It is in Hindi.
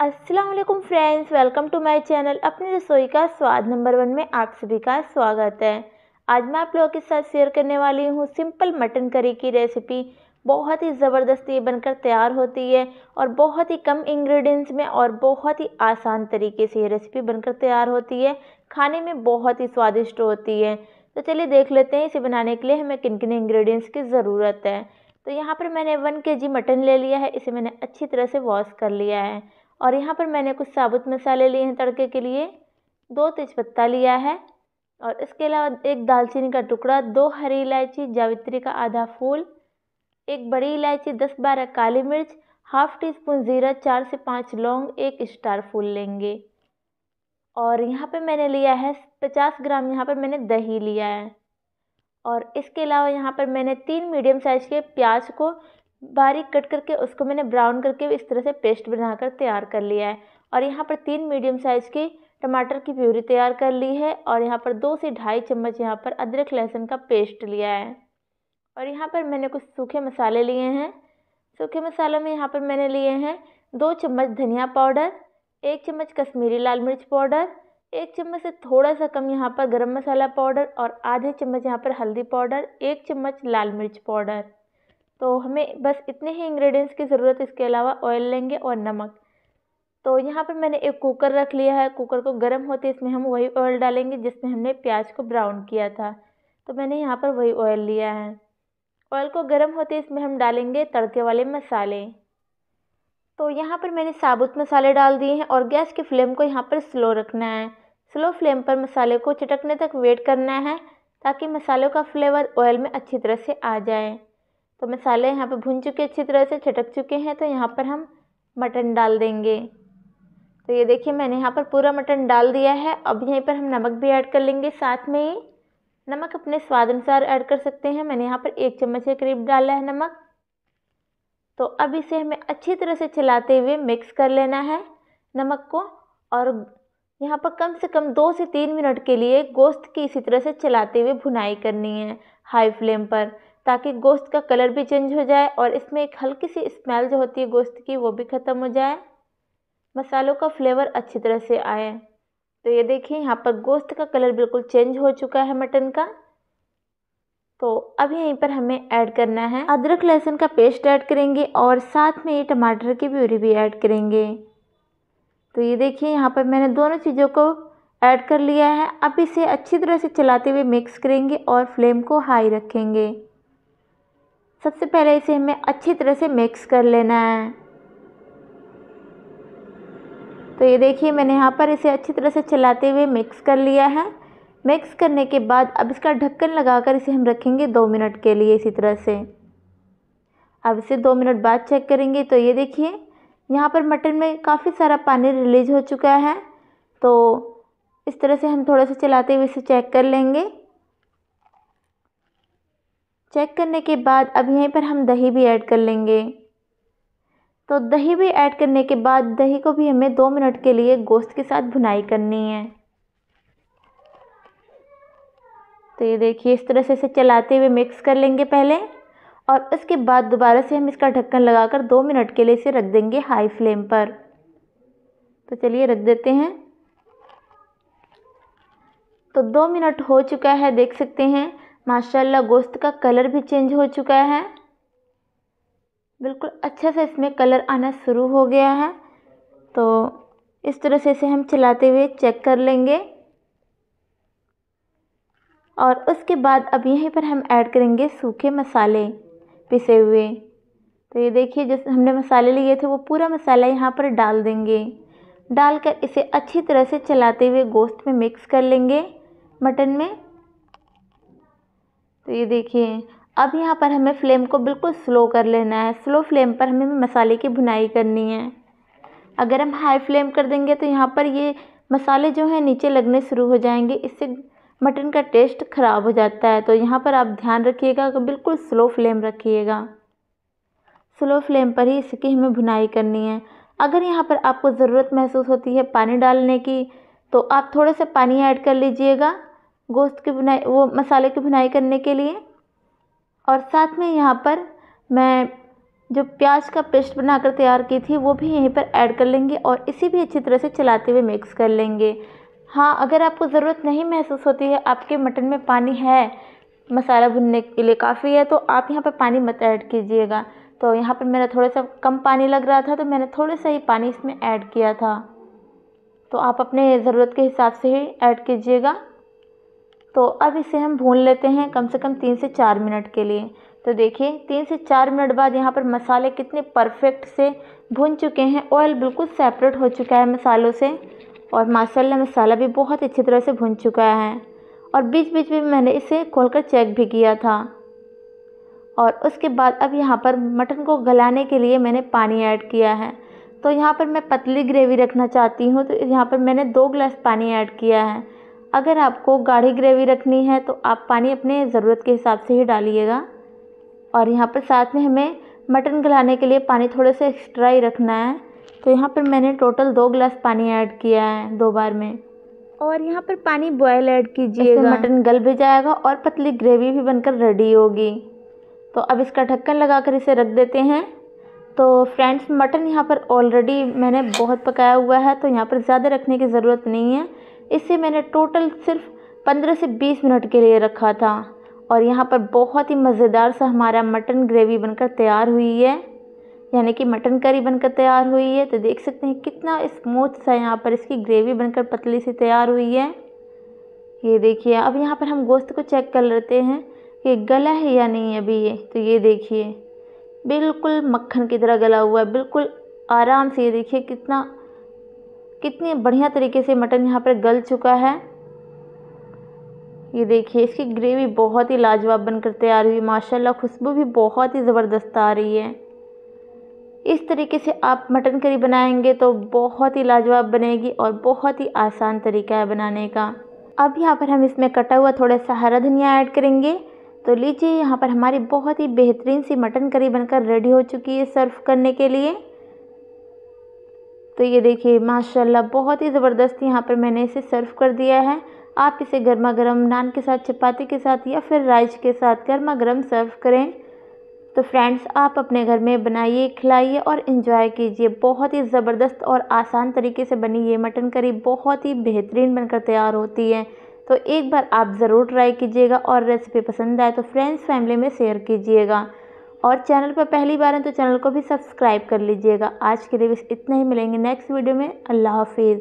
अस्सलाम वालेकुम friends welcome to my channel अपनी रसोई का स्वाद नंबर वन में आप सभी का स्वागत है आज मैं आप लोगों के साथ शेयर करने वाली हूँ सिंपल मटन करी की रेसिपी बहुत ही ज़बरदस्ती ये बनकर तैयार होती है और बहुत ही कम इंग्रेडिएंट्स में और बहुत ही आसान तरीके से ये रेसिपी बनकर तैयार होती है खाने में बहुत ही स्वादिष्ट होती है तो चलिए देख लेते हैं इसे बनाने के लिए हमें किन किन इंग्रेडिएंट्स की ज़रूरत है तो यहाँ पर मैंने वन के जी मटन ले लिया है इसे मैंने अच्छी तरह से वॉश कर लिया है और यहाँ पर मैंने कुछ साबुत मसाले लिए हैं तड़के के लिए दो तेज़पत्ता लिया है और इसके अलावा एक दालचीनी का टुकड़ा दो हरी इलायची जावित्री का आधा फूल एक बड़ी इलायची दस बारह काली मिर्च हाफ टी स्पून ज़ीरा चार से पाँच लौंग एक स्टार फूल लेंगे और यहाँ पर मैंने लिया है पचास ग्राम यहाँ पर मैंने दही लिया है और इसके अलावा यहाँ पर मैंने तीन मीडियम साइज़ के प्याज को बारीक कट करके उसको मैंने ब्राउन करके इस तरह से पेस्ट बनाकर तैयार कर लिया है और यहाँ पर तीन मीडियम साइज़ की टमाटर की प्यूरी तैयार कर ली है और यहाँ पर दो से ढाई चम्मच यहाँ पर अदरक लहसुन का पेस्ट लिया है और यहाँ पर मैंने कुछ सूखे मसाले लिए हैं सूखे मसालों में यहाँ पर मैंने लिए हैं दो चम्मच धनिया पाउडर एक चम्मच कश्मीरी लाल मिर्च पाउडर एक चम्मच से थोड़ा सा कम यहाँ पर गरम मसाला पाउडर और आधे चम्मच यहाँ पर हल्दी पाउडर एक चम्मच लाल मिर्च पाउडर तो हमें बस इतने ही इंग्रेडिएंट्स की ज़रूरत इसके अलावा ऑयल लेंगे और नमक तो यहाँ पर मैंने एक कुकर रख लिया है कुकर को गर्म होते इसमें हम वही ऑयल डालेंगे जिसमें हमने प्याज को ब्राउन किया था तो मैंने यहाँ पर वही ऑयल लिया है ऑयल को गर्म होते इसमें हम डालेंगे तड़के वाले मसाले तो यहाँ पर मैंने साबुत मसाले डाल दिए हैं और गैस की फ्लेम को यहाँ पर स्लो रखना है स्लो फ्लेम पर मसाले को चटकने तक वेट करना है ताकि मसालों का फ्लेवर ऑयल में अच्छी तरह से आ जाए तो मसाले यहाँ पे भुन चुके अच्छी तरह से छटक चुके हैं तो यहाँ पर हम मटन डाल देंगे तो ये देखिए मैंने यहाँ पर पूरा मटन डाल दिया है अब यहीं पर हम नमक भी ऐड कर लेंगे साथ में ही नमक अपने स्वाद अनुसार ऐड कर सकते हैं मैंने यहाँ पर एक चम्मच के करीब डाला है नमक तो अब इसे हमें अच्छी तरह से चलाते हुए मिक्स कर लेना है नमक को और यहाँ पर कम से कम दो से तीन मिनट के लिए गोश्त की इसी तरह से चलाते हुए भुनाई करनी है हाई फ्लेम पर ताकि गोश्त का कलर भी चेंज हो जाए और इसमें एक हल्की सी स्मेल जो होती है गोश्त की वो भी ख़त्म हो जाए मसालों का फ्लेवर अच्छी तरह से आए तो ये देखिए यहाँ पर गोश्त का कलर बिल्कुल चेंज हो चुका है मटन का तो अब यहीं पर हमें ऐड करना है अदरक लहसुन का पेस्ट ऐड करेंगे और साथ में ये टमाटर की प्यूरी भी ऐड करेंगे तो ये देखिए यहाँ पर मैंने दोनों चीज़ों को ऐड कर लिया है अब इसे अच्छी तरह से चलाते हुए मिक्स करेंगे और फ्लेम को हाई रखेंगे सबसे पहले इसे हमें अच्छी तरह से मिक्स कर लेना है तो ये देखिए मैंने यहाँ पर इसे अच्छी तरह से चलाते हुए मिक्स कर लिया है मिक्स करने के बाद अब इसका ढक्कन लगाकर इसे हम रखेंगे दो मिनट के लिए इसी तरह से अब इसे दो मिनट बाद चेक करेंगे तो ये देखिए यहाँ पर मटन में काफ़ी सारा पानी रिलीज हो चुका है तो इस तरह से हम थोड़ा सा चलाते हुए इसे चेक कर लेंगे चेक करने के बाद अब यहीं पर हम दही भी ऐड कर लेंगे तो दही भी ऐड करने के बाद दही को भी हमें दो मिनट के लिए गोश्त के साथ भुनाई करनी है तो ये देखिए इस तरह से इसे चलाते हुए मिक्स कर लेंगे पहले और उसके बाद दोबारा से हम इसका ढक्कन लगाकर दो मिनट के लिए इसे रख देंगे हाई फ्लेम पर तो चलिए रख देते हैं तो दो मिनट हो चुका है देख सकते हैं माशाल्लाह गोश्त का कलर भी चेंज हो चुका है बिल्कुल अच्छा से इसमें कलर आना शुरू हो गया है तो इस तरह से इसे हम चलाते हुए चेक कर लेंगे और उसके बाद अब यहीं पर हम ऐड करेंगे सूखे मसाले पिसे हुए तो ये देखिए जिस हमने मसाले लिए थे वो पूरा मसाला यहाँ पर डाल देंगे डालकर इसे अच्छी तरह से चलाते हुए गोश्त में मिक्स कर लेंगे मटन में तो ये देखिए अब यहाँ पर हमें फ्लेम को बिल्कुल स्लो कर लेना है स्लो फ्लेम पर हमें मसाले की भुनाई करनी है अगर हम हाई फ्लेम कर देंगे तो यहाँ पर ये मसाले जो हैं नीचे लगने शुरू हो जाएंगे इससे मटन का टेस्ट ख़राब हो जाता है तो यहाँ पर आप ध्यान रखिएगा कि बिल्कुल स्लो फ्लेम रखिएगा स्लो फ्लेम पर ही इसकी हमें भुनाई करनी है अगर यहाँ पर आपको ज़रूरत महसूस होती है पानी डालने की तो आप थोड़े से पानी ऐड कर लीजिएगा गोश्त की बुनाई वो मसाले की बुनाई करने के लिए और साथ में यहाँ पर मैं जो प्याज का पेस्ट बनाकर तैयार की थी वो भी यहीं पर ऐड कर लेंगे और इसी भी अच्छी तरह से चलाते हुए मिक्स कर लेंगे हाँ अगर आपको ज़रूरत नहीं महसूस होती है आपके मटन में पानी है मसाला भुनने के लिए काफ़ी है तो आप यहाँ पर पानी मत ऐड कीजिएगा तो यहाँ पर मेरा थोड़ा सा कम पानी लग रहा था तो मैंने थोड़ा सा ही पानी इसमें ऐड किया था तो आप अपने ज़रूरत के हिसाब से ही ऐड कीजिएगा तो अब इसे हम भून लेते हैं कम से कम तीन से चार मिनट के लिए तो देखिए तीन से चार मिनट बाद यहाँ पर मसाले कितने परफेक्ट से भुन चुके हैं ऑयल बिल्कुल सेपरेट हो चुका है मसालों से और माशाला मसाला भी बहुत अच्छी तरह से भुन चुका है और बीच बीच में मैंने इसे खोलकर चेक भी किया था और उसके बाद अब यहाँ पर मटन को गलाने के लिए मैंने पानी ऐड किया है तो यहाँ पर मैं पतली ग्रेवी रखना चाहती हूँ तो यहाँ पर मैंने दो गिलास पानी ऐड किया है अगर आपको गाढ़ी ग्रेवी रखनी है तो आप पानी अपने ज़रूरत के हिसाब से ही डालिएगा और यहाँ पर साथ में हमें मटन गलाने के लिए पानी थोड़े से एक्स्ट्रा ही रखना है तो यहाँ पर मैंने टोटल दो गिलास पानी ऐड किया है दो बार में और यहाँ पर पानी बॉयल ऐड कीजिएगा मटन गल भी जाएगा और पतली ग्रेवी भी बनकर रेडी होगी तो अब इसका ढक्कन लगा कर इसे रख देते हैं तो फ्रेंड्स मटन यहाँ पर ऑलरेडी मैंने बहुत पकाया हुआ है तो यहाँ पर ज़्यादा रखने की ज़रूरत नहीं है इसे मैंने टोटल सिर्फ पंद्रह से बीस मिनट के लिए रखा था और यहाँ पर बहुत ही मज़ेदार सा हमारा मटन ग्रेवी बनकर तैयार हुई है यानी कि मटन करी बनकर तैयार हुई है तो देख सकते हैं कितना स्मूथ सा यहाँ पर इसकी ग्रेवी बनकर पतली सी तैयार हुई है ये देखिए अब यहाँ पर हम गोश्त को चेक कर लेते हैं कि गला है या नहीं अभी ये तो ये देखिए बिल्कुल मक्खन की तरह गला हुआ है बिल्कुल आराम से ये देखिए कितना कितने बढ़िया तरीके से मटन यहाँ पर गल चुका है ये देखिए इसकी ग्रेवी बहुत ही लाजवाब बनकर तैयार हुई माशाल्लाह खुशबू भी बहुत ही ज़बरदस्त आ रही है इस तरीके से आप मटन करी बनाएंगे तो बहुत ही लाजवाब बनेगी और बहुत ही आसान तरीका है बनाने का अब यहाँ पर हम इसमें कटा हुआ थोड़ा सा हरा धनिया ऐड करेंगे तो लीजिए यहाँ पर हमारी बहुत ही बेहतरीन सी मटन करी बनकर रेडी हो चुकी है सर्व करने के लिए तो ये देखिए माशाल्लाह बहुत ही ज़बरदस्त यहाँ पर मैंने इसे सर्व कर दिया है आप इसे गर्मा गर्म नान के साथ चपाती के साथ या फिर राइस के साथ गर्मा गर्म सर्व करें तो फ्रेंड्स आप अपने घर में बनाइए खिलाइए और इन्जॉय कीजिए बहुत ही ज़बरदस्त और आसान तरीके से बनी ये मटन करी बहुत ही बेहतरीन बनकर तैयार होती है तो एक बार आप ज़रूर ट्राई कीजिएगा और रेसिपी पसंद आए तो फ्रेंड्स फैमिली में शेयर कीजिएगा और चैनल पर पहली बार हैं तो चैनल को भी सब्सक्राइब कर लीजिएगा आज के लिए बस इतना ही मिलेंगे नेक्स्ट वीडियो में अल्लाह हाफिज़